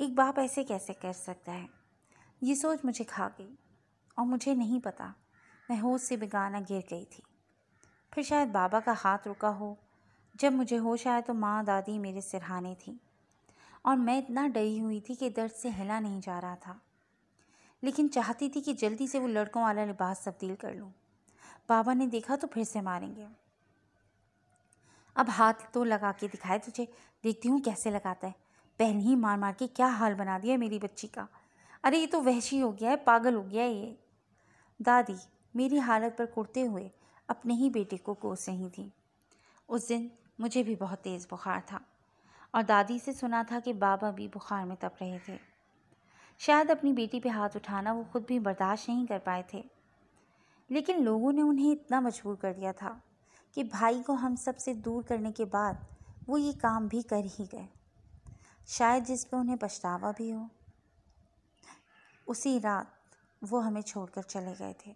Speaker 1: एक बाप ऐसे कैसे कर सकता है ये सोच मुझे खा गई और मुझे नहीं पता मैं होश से बेगाना गिर गई थी फिर शायद बाबा का हाथ रुका हो जब मुझे होश आया तो माँ दादी मेरे सिरहाने थी और मैं इतना डरी हुई थी कि दर्द से हिला नहीं जा रहा था लेकिन चाहती थी कि जल्दी से वो लड़कों वाला लिबास तब्दील कर लूँ बाबा ने देखा तो फिर से मारेंगे अब हाथ तो लगा के दिखाए तुझे देखती हूँ कैसे लगाता है पहले ही मार मार के क्या हाल बना दिया मेरी बच्ची का अरे ये तो वहशी हो गया है पागल हो गया है ये दादी मेरी हालत पर कुड़ते हुए अपने ही बेटे को कोस रही थी उस दिन मुझे भी बहुत तेज़ बुखार था और दादी से सुना था कि बाबा भी बुखार में तप रहे थे शायद अपनी बेटी पे हाथ उठाना वो खुद भी बर्दाश्त नहीं कर पाए थे लेकिन लोगों ने उन्हें इतना मजबूर कर दिया था कि भाई को हम सब से दूर करने के बाद वो ये काम भी कर ही गए शायद जिस पे उन्हें पछतावा भी हो उसी रात वो हमें छोड़कर चले गए थे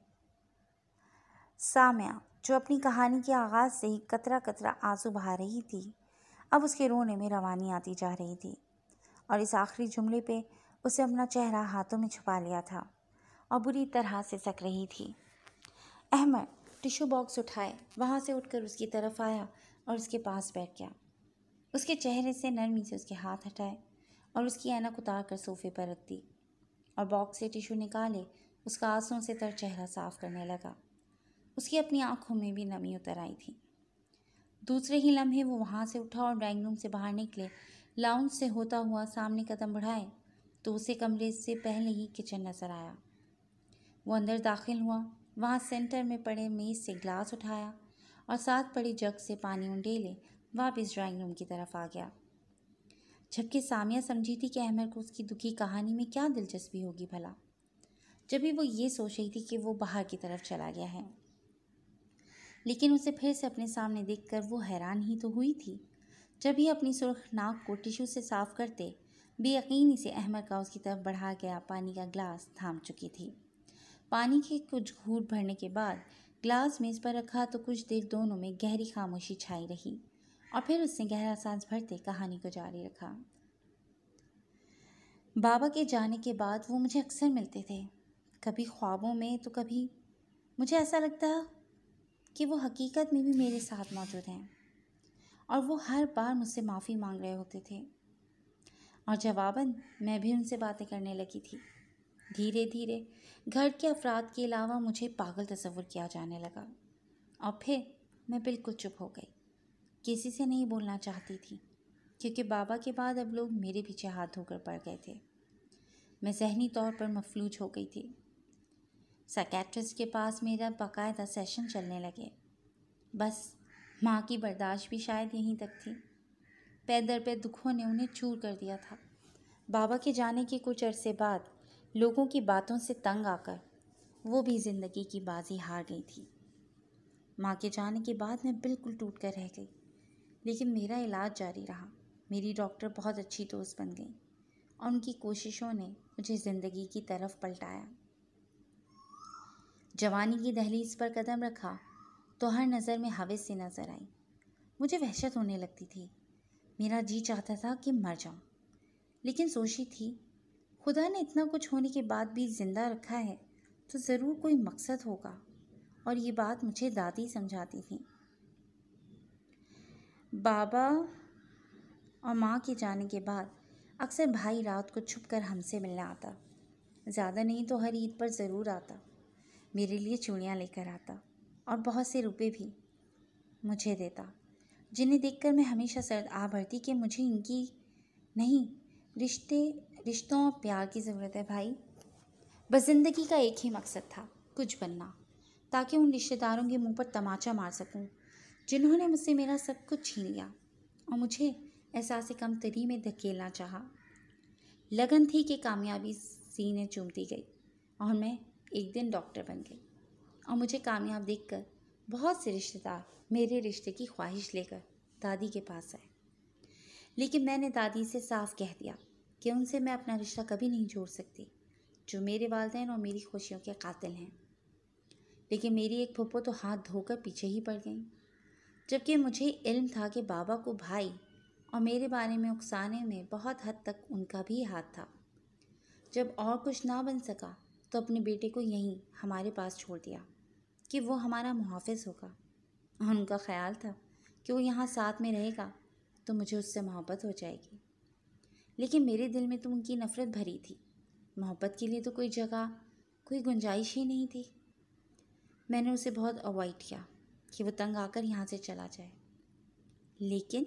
Speaker 1: सामिया जो अपनी कहानी के आगाज़ से ही कतरा कतरा आंसू बहा रही थी अब उसके रोने में रवानी आती जा रही थी और इस आखिरी जुमले पे उसे अपना चेहरा हाथों में छुपा लिया था और बुरी तरह से सक रही थी अहमद टिशू बॉक्स उठाए वहाँ से उठकर उसकी तरफ आया और उसके पास बैठ गया उसके चेहरे से नरमी से उसके हाथ हटाए और उसकी ऐनक उतार कर सोफे पर रख दी और बॉक्स से टिशू निकाले उसका आंसुओं से तर चेहरा साफ करने लगा उसकी अपनी आंखों में भी नमी उतर आई थी दूसरे ही लम्हे वो वहाँ से उठा और ड्राइंग रूम से बाहर निकले लाउंज से होता हुआ सामने कदम बढ़ाए तो उसे कमरे से पहले ही किचन नज़र आया वो अंदर दाखिल हुआ वहाँ सेंटर में पड़े मेज़ से ग्लास उठाया और साथ पड़े जग से पानी उंडेले वापस ड्राइंग रूम की तरफ आ गया जबकि सामिया समझी थी कि अहमद को उसकी दुखी कहानी में क्या दिलचस्पी होगी भला जब भी वो ये सोच रही थी कि वो बाहर की तरफ चला गया है लेकिन उसे फिर से अपने सामने देखकर वो हैरान ही तो हुई थी जब ही अपनी सुरख नाक को टिश्यू से साफ करते बेयकनी से अहमद का उसकी तरफ बढ़ा गया पानी का ग्लास थाम चुकी थी पानी के कुछ घूट भरने के बाद ग्लास मेज़ पर रखा तो कुछ देर दोनों में गहरी खामोशी छाई रही और फिर उसने गहरा सांस भरते कहानी को जारी रखा बाबा के जाने के बाद वो मुझे अक्सर मिलते थे कभी ख्वाबों में तो कभी मुझे ऐसा लगता कि वो हकीकत में भी मेरे साथ मौजूद हैं और वो हर बार मुझसे माफ़ी मांग रहे होते थे और जवाबन मैं भी उनसे बातें करने लगी थी धीरे धीरे घर के अफराद के अलावा मुझे पागल तस्वुर किया जाने लगा और फिर मैं बिल्कुल चुप हो गई किसी से नहीं बोलना चाहती थी क्योंकि बाबा के बाद अब लोग मेरे पीछे हाथ धोकर पड़ गए थे मैं जहनी तौर पर मफलूज हो गई थी साइकेट्रिस्ट के पास मेरा बाकायदा सेशन चलने लगे बस माँ की बर्दाश्त भी शायद यहीं तक थी पैदर पे दुखों ने उन्हें चूर कर दिया था बाबा के जाने के कुछ अरसे बाद लोगों की बातों से तंग आकर वो भी ज़िंदगी की बाजी हार गई थी माँ के जाने के बाद मैं बिल्कुल टूट कर रह गई लेकिन मेरा इलाज जारी रहा मेरी डॉक्टर बहुत अच्छी दोस्त बन गई और उनकी कोशिशों ने मुझे ज़िंदगी की तरफ पलटाया जवानी की दहलीज पर कदम रखा तो हर नज़र में हवस से नज़र आई मुझे वहशत होने लगती थी मेरा जी चाहता था कि मर जाऊं लेकिन सोची थी खुदा ने इतना कुछ होने के बाद भी ज़िंदा रखा है तो ज़रूर कोई मकसद होगा और ये बात मुझे दादी समझाती थी बाबा और माँ के जाने के बाद अक्सर भाई रात को छुप कर हमसे मिलने आता ज़्यादा नहीं तो हर ईद पर ज़रूर आता मेरे लिए चूड़ियाँ लेकर आता और बहुत से रुपए भी मुझे देता जिन्हें देखकर मैं हमेशा सर्द आ भरती कि मुझे इनकी नहीं रिश्ते रिश्तों और प्यार की ज़रूरत है भाई बस ज़िंदगी का एक ही मकसद था कुछ बनना ताकि उन रिश्तेदारों के मुंह पर तमाचा मार सकूं जिन्होंने मुझसे मेरा सब कुछ छीन लिया और मुझे एहसास कम तरी में धकेलना चाहा लगन थी कि कामयाबी सीने चूमती गई और मैं एक दिन डॉक्टर बन गई और मुझे कामयाब देखकर बहुत से रिश्तेदार मेरे रिश्ते की ख्वाहिश लेकर दादी के पास आए लेकिन मैंने दादी से साफ कह दिया कि उनसे मैं अपना रिश्ता कभी नहीं जोड़ सकती जो मेरे वालदेन और मेरी खुशियों के कातिल हैं लेकिन मेरी एक फुप्पो तो हाथ धोकर पीछे ही पड़ गई जबकि मुझे इल्म था कि बाबा को भाई और मेरे बारे में उकसाने में बहुत हद तक उनका भी हाथ था जब और कुछ ना बन सका तो अपने बेटे को यहीं हमारे पास छोड़ दिया कि वो हमारा मुहाफ़ होगा और उनका ख्याल था कि वो यहाँ साथ में रहेगा तो मुझे उससे मोहब्बत हो जाएगी लेकिन मेरे दिल में तो उनकी नफ़रत भरी थी मोहब्बत के लिए तो कोई जगह कोई गुंजाइश ही नहीं थी मैंने उसे बहुत अवॉइड किया कि वो तंग आकर यहाँ से चला जाए लेकिन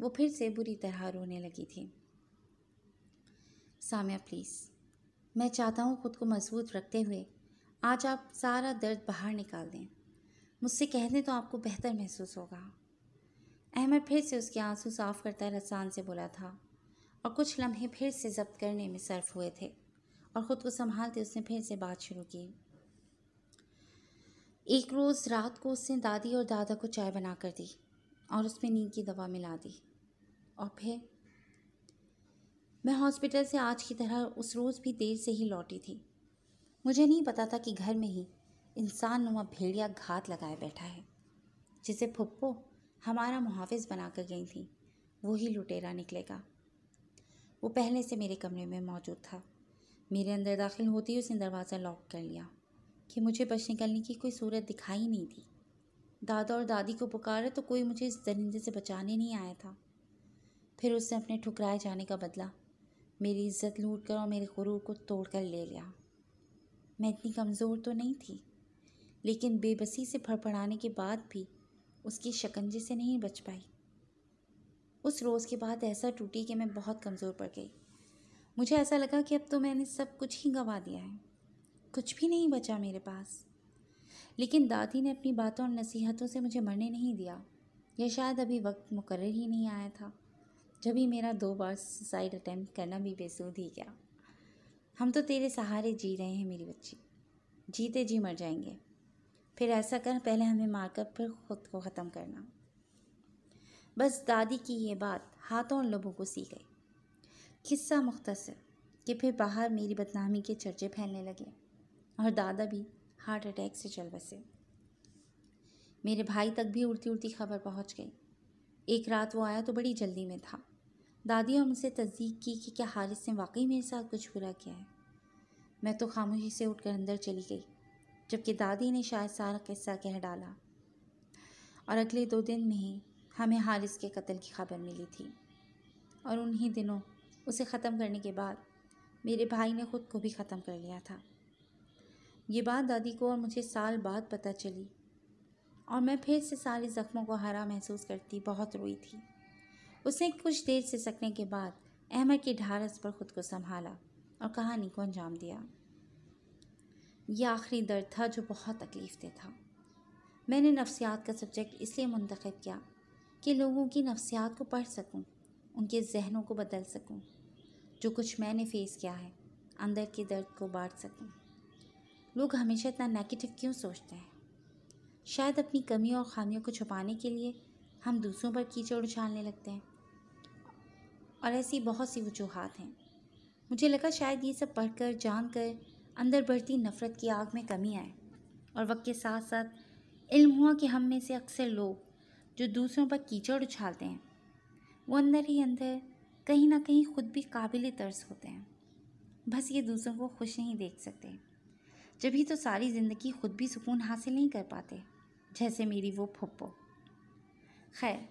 Speaker 1: वो फिर से बुरी तरह रोने लगी थी सामिया प्लीज़ मैं चाहता हूँ ख़ुद को मजबूत रखते हुए आज आप सारा दर्द बाहर निकाल दें मुझसे कह दें तो आपको बेहतर महसूस होगा अहमद फिर से उसके आंसू साफ करता रसान से बोला था और कुछ लम्हे फिर से जब्त करने में सर्फ हुए थे और ख़ुद को संभालते उसने फिर से बात शुरू की एक रोज़ रात को उसने दादी और दादा को चाय बना कर दी और उसमें नींद की दवा मिला दी और फिर मैं हॉस्पिटल से आज की तरह उस रोज़ भी देर से ही लौटी थी मुझे नहीं पता था कि घर में ही इंसान नुमा भेड़िया घात लगाए बैठा है जिसे फुप्पो हमारा मुहाफ़ बना कर गई थी वो ही लुटेरा निकलेगा वो पहले से मेरे कमरे में मौजूद था मेरे अंदर दाखिल होते ही उसने दरवाज़ा लॉक कर लिया कि मुझे बच निकलने की कोई सूरत दिखाई नहीं थी दादा और दादी को पुकारा तो कोई मुझे इस दरिंदे से बचाने नहीं आया था फिर उसने अपने ठुकराए जाने का बदला मेरी इज़्ज़त लूट कर और मेरे गुरूर को तोड़ कर ले गया मैं इतनी कमज़ोर तो नहीं थी लेकिन बेबसी से फड़फड़ाने के बाद भी उसकी शकंजे से नहीं बच पाई उस रोज़ के बाद ऐसा टूटी कि मैं बहुत कमज़ोर पड़ गई मुझे ऐसा लगा कि अब तो मैंने सब कुछ ही गंवा दिया है कुछ भी नहीं बचा मेरे पास लेकिन दादी ने अपनी बातों और नसीहतों से मुझे मरने नहीं दिया यह शायद अभी वक्त मुकर ही नहीं आया था जब ही मेरा दो बार सुसाइड अटैम्प्ट करना भी बेसूद ही क्या हम तो तेरे सहारे जी रहे हैं मेरी बच्ची जीते जी मर जाएंगे फिर ऐसा कर पहले हमें मारकर फिर खुद को ख़त्म करना बस दादी की ये बात हाथों और लोगों को सी गई किस्सा मुख्तसर कि फिर बाहर मेरी बदनामी के चर्चे फैलने लगे और दादा भी हार्ट अटैक से चल बसे मेरे भाई तक भी उड़ती उड़ती खबर पहुंच गई एक रात वो आया तो बड़ी जल्दी में था दादी और मुझसे तस्दीक की कि क्या हारिस ने वाकई मेरे साथ कुछ बुरा किया है मैं तो खामोशी से उठकर अंदर चली गई जबकि दादी ने शायद सारा किस्सा कह डाला और अगले दो दिन में ही हमें हारिस के कत्ल की खबर मिली थी और उन्हीं दिनों उसे ख़त्म करने के बाद मेरे भाई ने ख़ुद को भी ख़त्म कर लिया था ये बात दादी को और मुझे साल बाद पता चली और मैं फिर से सारे ज़ख्मों को हरा महसूस करती बहुत रोई थी उसने कुछ देर से सकने के बाद अहमद की ढारस पर खुद को संभाला और कहानी को अंजाम दिया यह आखिरी दर्द था जो बहुत तकलीफ दे था मैंने नफ्सियात का सब्जेक्ट इसलिए मंतखब किया कि लोगों की नफ्सियात को पढ़ सकूं, उनके जहनों को बदल सकूं, जो कुछ मैंने फेस किया है अंदर के दर्द को बांट सकूं। लोग हमेशा इतना नेगेटिव क्यों सोचते हैं शायद अपनी कमियों और खामियों को छुपाने के लिए हम दूसरों पर कीचड़ उछालने लगते हैं और ऐसी बहुत सी वजूहत हैं मुझे लगा शायद ये सब पढ़कर जानकर अंदर बढ़ती नफ़रत की आग में कमी आए और वक्त के साथ साथ इल्म हुआ कि हम में से अक्सर लोग जो दूसरों पर कीचड़ उछालते हैं वो अंदर ही अंदर कहीं ना कहीं ख़ुद भी काबिल तर्स होते हैं बस ये दूसरों को खुश नहीं देख सकते जब ही तो सारी ज़िंदगी खुद भी सुकून हासिल नहीं कर पाते जैसे मेरी वो फुप्पो खैर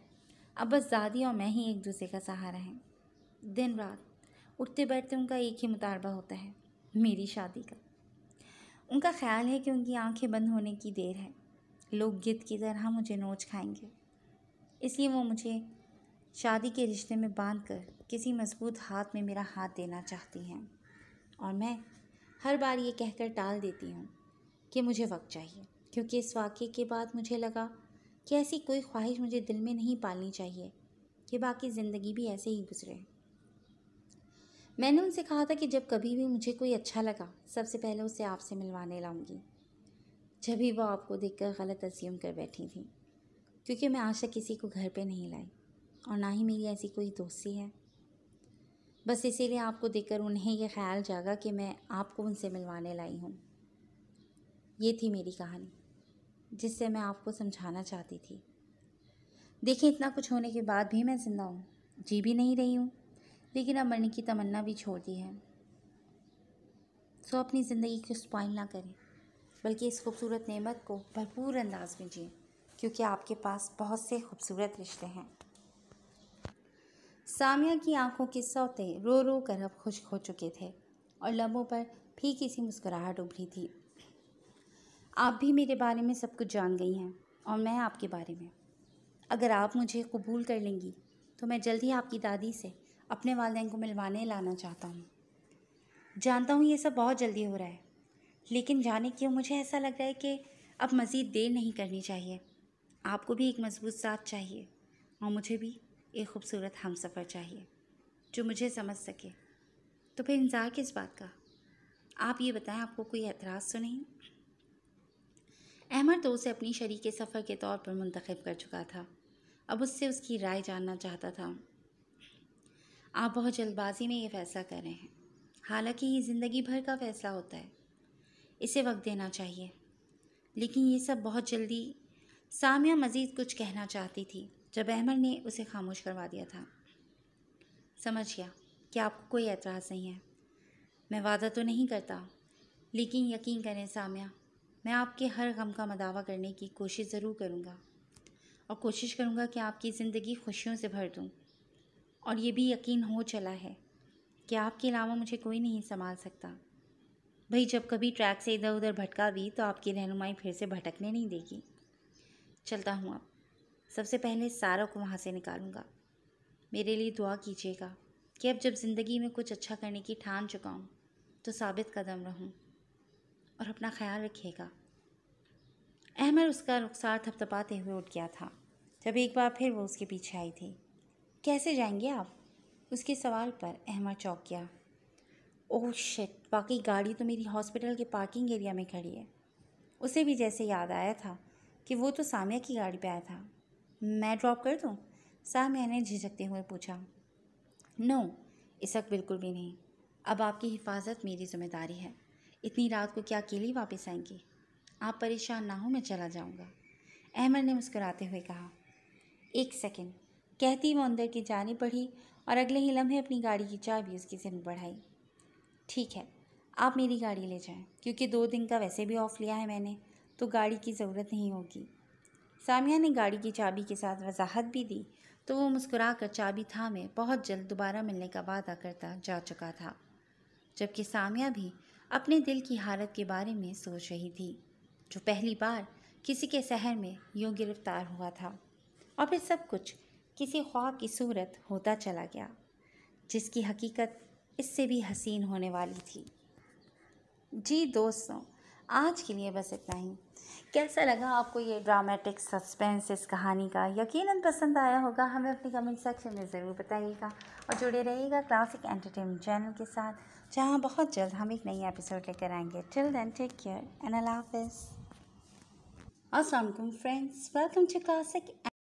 Speaker 1: अब बस दादी और मैं ही एक दूसरे का सहारा हैं दिन रात उठते बैठते उनका एक ही मुतालबा होता है मेरी शादी का उनका ख्याल है कि उनकी आंखें बंद होने की देर है लोग गिद्ध की तरह मुझे नोच खाएंगे इसलिए वो मुझे शादी के रिश्ते में बांध कर किसी मजबूत हाथ में मेरा हाथ देना चाहती हैं और मैं हर बार ये कहकर टाल देती हूँ कि मुझे वक्त चाहिए क्योंकि इस वाक़े के बाद मुझे लगा कि ऐसी कोई ख्वाहिश मुझे दिल में नहीं पालनी चाहिए कि बाकी ज़िंदगी भी ऐसे ही गुजरे मैंने उनसे कहा था कि जब कभी भी मुझे कोई अच्छा लगा सबसे पहले उसे आपसे मिलवाने लाऊंगी जब ही वो आपको देखकर गलत अज्यूम कर बैठी थी क्योंकि मैं आज तक किसी को घर पे नहीं लाई और ना ही मेरी ऐसी कोई दोस्ती है बस इसीलिए आपको देखकर उन्हें यह ख्याल जागा कि मैं आपको उनसे मिलवाने लाई हूँ ये थी मेरी कहानी जिससे मैं आपको समझाना चाहती थी देखिए इतना कुछ होने के बाद भी मैं ज़िंदा हूँ जी भी नहीं रही हूँ लेकिन अब मरने की तमन्ना भी छोड़ दी है सो अपनी ज़िंदगी को स्पॉइल ना करें बल्कि इस खूबसूरत नेमत को भरपूर अंदाज में जिए क्योंकि आपके पास बहुत से खूबसूरत रिश्ते हैं सामिया की आंखों के सौते रो रो कर अब खुश हो चुके थे और लबों पर फीकी सी मुस्कुराहट उभरी थी आप भी मेरे बारे में सब कुछ जान गई हैं और मैं आपके बारे में अगर आप मुझे कबूल कर लेंगी तो मैं जल्द ही आपकी दादी से अपने वाले को मिलवाने लाना चाहता हूँ जानता हूँ ये सब बहुत जल्दी हो रहा है लेकिन जाने क्यों मुझे ऐसा लग रहा है कि अब मज़ीद देर नहीं करनी चाहिए आपको भी एक मजबूत साथ चाहिए और मुझे भी एक खूबसूरत हम सफ़र चाहिए जो मुझे समझ सके तो फिर इंतज़ार किस बात का आप ये बताएं आपको कोई एतराज़ तो नहीं अहमद तो उसे अपनी शरीक सफ़र के तौर पर मंतखब कर चुका था अब उससे उसकी राय जानना चाहता था आप बहुत जल्दबाजी में ये फैसला कर रहे हैं हालांकि ये ज़िंदगी भर का फैसला होता है इसे वक्त देना चाहिए लेकिन ये सब बहुत जल्दी सामिया मज़ीद कुछ कहना चाहती थी जब अहमद ने उसे खामोश करवा दिया था समझ गया कि आपको कोई एतराज़ नहीं है मैं वादा तो नहीं करता लेकिन यकीन करें सामिया मैं आपके हर गम का मदावा करने की कोशिश ज़रूर करूँगा और कोशिश करूँगा कि आपकी ज़िंदगी खुशियों से भर दूँ और ये भी यकीन हो चला है कि आपके अलावा मुझे कोई नहीं संभाल सकता भाई जब कभी ट्रैक से इधर उधर भटका भी तो आपकी रहनुमाई फिर से भटकने नहीं देगी चलता हूँ अब सबसे पहले सारा को वहाँ से निकालूँगा मेरे लिए दुआ कीजिएगा कि अब जब ज़िंदगी में कुछ अच्छा करने की ठान चुका हूँ तो साबित कदम रहूँ और अपना ख्याल रखिएगा अहमद उसका रुखसार थपथपाते हुए उठ गया था जब एक बार फिर वो उसके पीछे आई थी कैसे जाएंगे आप उसके सवाल पर अहमद चौक गया ओह शिट बाकी गाड़ी तो मेरी हॉस्पिटल के पार्किंग एरिया में खड़ी है उसे भी जैसे याद आया था कि वो तो सामिया की गाड़ी पे आया था मैं ड्रॉप कर दूँ सामिया ने झिझकते हुए पूछा नो इसक बिल्कुल भी नहीं अब आपकी हिफाजत मेरी जिम्मेदारी है इतनी रात को क्या अकेली वापस आएंगी आप परेशान ना हो मैं चला जाऊँगा अहमद ने मुस्कराते हुए कहा एक सेकेंड कहती वो अंदर की जाने पड़ी और अगले ही लम्हे अपनी गाड़ी की चाबी उसकी जिम बढ़ाई ठीक है आप मेरी गाड़ी ले जाएं क्योंकि दो दिन का वैसे भी ऑफ़ लिया है मैंने तो गाड़ी की ज़रूरत नहीं होगी सामिया ने गाड़ी की चाबी के साथ वजाहत भी दी तो वो मुस्कुरा कर चाबी थामे बहुत जल्द दोबारा मिलने का वादा करता जा चुका था जबकि सामिया भी अपने दिल की हालत के बारे में सोच रही थी जो पहली बार किसी के शहर में यूँ गिरफ्तार हुआ था और फिर सब कुछ किसी ख्वाब की सूरत होता चला गया जिसकी हकीकत इससे भी हसीन होने वाली थी जी दोस्तों आज के लिए बस इतना ही कैसा लगा आपको ये ड्रामेटिक सस्पेंस इस कहानी का यकीनन पसंद आया होगा हमें अपने कमेंट सेक्शन में ज़रूर बताइएगा और जुड़े रहिएगा क्लासिक एंटरटेनमेंट चैनल के साथ जहाँ बहुत जल्द हम एक नई एपिसोड लेकर आएंगे till then take care and अल्लाह हाफिज़ असलम फ्रेंड्स वेलकम टू क्लासिक